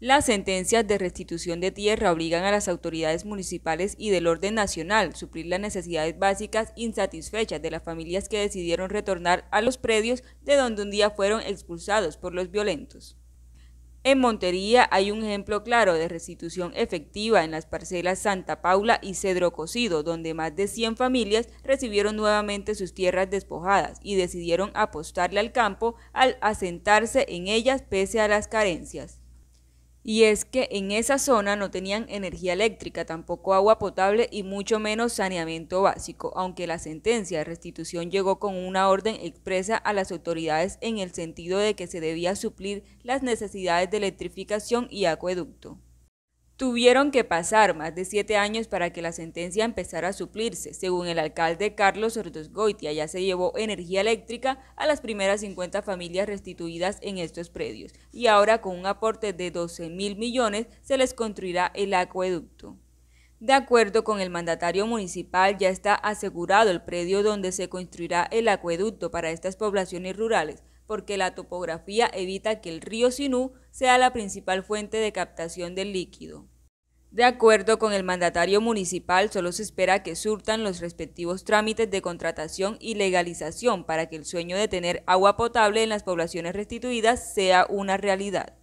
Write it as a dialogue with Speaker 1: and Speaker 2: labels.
Speaker 1: Las sentencias de restitución de tierra obligan a las autoridades municipales y del orden nacional a suplir las necesidades básicas insatisfechas de las familias que decidieron retornar a los predios de donde un día fueron expulsados por los violentos. En Montería hay un ejemplo claro de restitución efectiva en las parcelas Santa Paula y Cedro Cocido, donde más de 100 familias recibieron nuevamente sus tierras despojadas y decidieron apostarle al campo al asentarse en ellas pese a las carencias y es que en esa zona no tenían energía eléctrica, tampoco agua potable y mucho menos saneamiento básico, aunque la sentencia de restitución llegó con una orden expresa a las autoridades en el sentido de que se debía suplir las necesidades de electrificación y acueducto. Tuvieron que pasar más de siete años para que la sentencia empezara a suplirse. Según el alcalde Carlos Goitia, ya se llevó energía eléctrica a las primeras 50 familias restituidas en estos predios y ahora con un aporte de 12 mil millones se les construirá el acueducto. De acuerdo con el mandatario municipal, ya está asegurado el predio donde se construirá el acueducto para estas poblaciones rurales, porque la topografía evita que el río Sinú sea la principal fuente de captación del líquido. De acuerdo con el mandatario municipal, solo se espera que surtan los respectivos trámites de contratación y legalización para que el sueño de tener agua potable en las poblaciones restituidas sea una realidad.